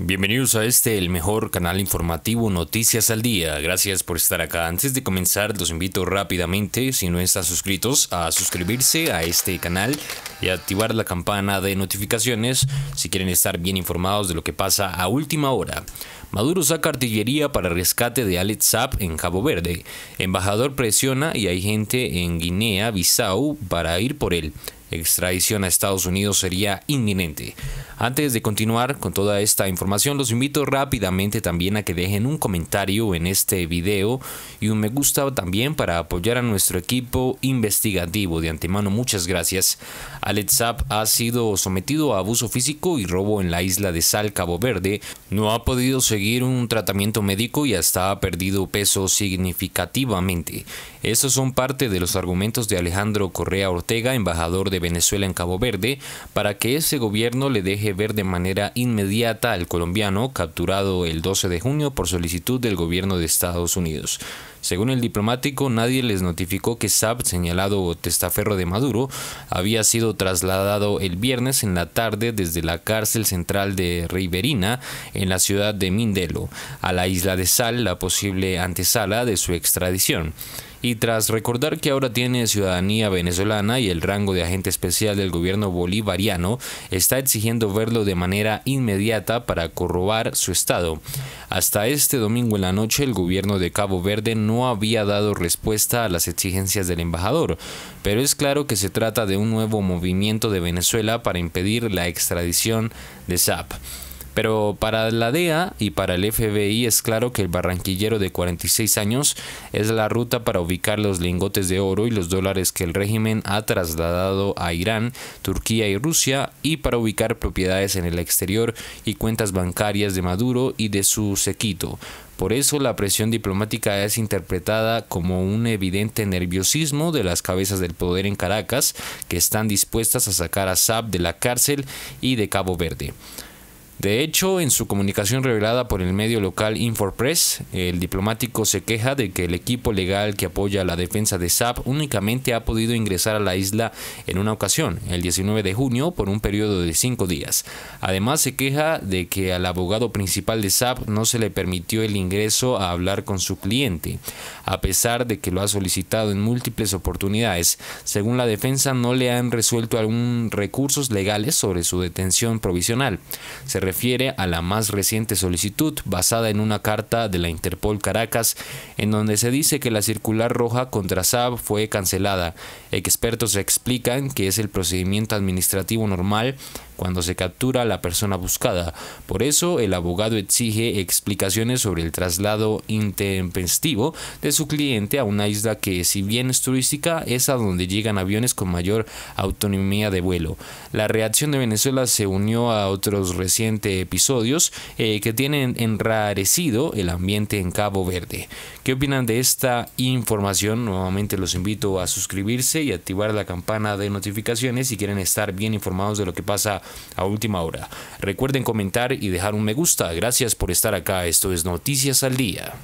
Bienvenidos a este, el mejor canal informativo Noticias al Día. Gracias por estar acá. Antes de comenzar, los invito rápidamente, si no están suscritos, a suscribirse a este canal y activar la campana de notificaciones si quieren estar bien informados de lo que pasa a última hora. Maduro saca artillería para rescate de Alex Saab en Cabo Verde. Embajador presiona y hay gente en Guinea-Bissau para ir por él. Extradición a Estados Unidos sería inminente. Antes de continuar con toda esta información, los invito rápidamente también a que dejen un comentario en este video y un me gusta también para apoyar a nuestro equipo investigativo. De antemano, muchas gracias. Alex Zapp ha sido sometido a abuso físico y robo en la isla de Sal, Cabo Verde. No ha podido seguir un tratamiento médico y hasta ha perdido peso significativamente. Estos son parte de los argumentos de Alejandro Correa Ortega, embajador de Venezuela en Cabo Verde, para que ese gobierno le deje ver de manera inmediata al colombiano capturado el 12 de junio por solicitud del gobierno de Estados Unidos. Según el diplomático, nadie les notificó que Saab, señalado testaferro de Maduro, había sido trasladado el viernes en la tarde desde la cárcel central de Riverina, en la ciudad de Mindelo, a la isla de Sal, la posible antesala de su extradición y tras recordar que ahora tiene ciudadanía venezolana y el rango de agente especial del gobierno bolivariano, está exigiendo verlo de manera inmediata para corrobar su estado. Hasta este domingo en la noche el gobierno de Cabo Verde no había dado respuesta a las exigencias del embajador, pero es claro que se trata de un nuevo movimiento de Venezuela para impedir la extradición de Saab. Pero para la DEA y para el FBI es claro que el barranquillero de 46 años es la ruta para ubicar los lingotes de oro y los dólares que el régimen ha trasladado a Irán, Turquía y Rusia y para ubicar propiedades en el exterior y cuentas bancarias de Maduro y de su sequito. Por eso la presión diplomática es interpretada como un evidente nerviosismo de las cabezas del poder en Caracas que están dispuestas a sacar a Saab de la cárcel y de Cabo Verde. De hecho, en su comunicación revelada por el medio local Infopress, el diplomático se queja de que el equipo legal que apoya la defensa de SAP únicamente ha podido ingresar a la isla en una ocasión, el 19 de junio, por un periodo de cinco días. Además, se queja de que al abogado principal de SAP no se le permitió el ingreso a hablar con su cliente, a pesar de que lo ha solicitado en múltiples oportunidades. Según la defensa, no le han resuelto algún recursos legales sobre su detención provisional refiere a la más reciente solicitud basada en una carta de la Interpol Caracas en donde se dice que la circular roja contra Saab fue cancelada. Expertos explican que es el procedimiento administrativo normal cuando se captura a la persona buscada. Por eso el abogado exige explicaciones sobre el traslado intempestivo de su cliente a una isla que si bien es turística es a donde llegan aviones con mayor autonomía de vuelo. La reacción de Venezuela se unió a otros recientes episodios eh, que tienen enrarecido el ambiente en Cabo Verde. ¿Qué opinan de esta información? Nuevamente los invito a suscribirse y activar la campana de notificaciones si quieren estar bien informados de lo que pasa a última hora. Recuerden comentar y dejar un me gusta. Gracias por estar acá. Esto es Noticias al Día.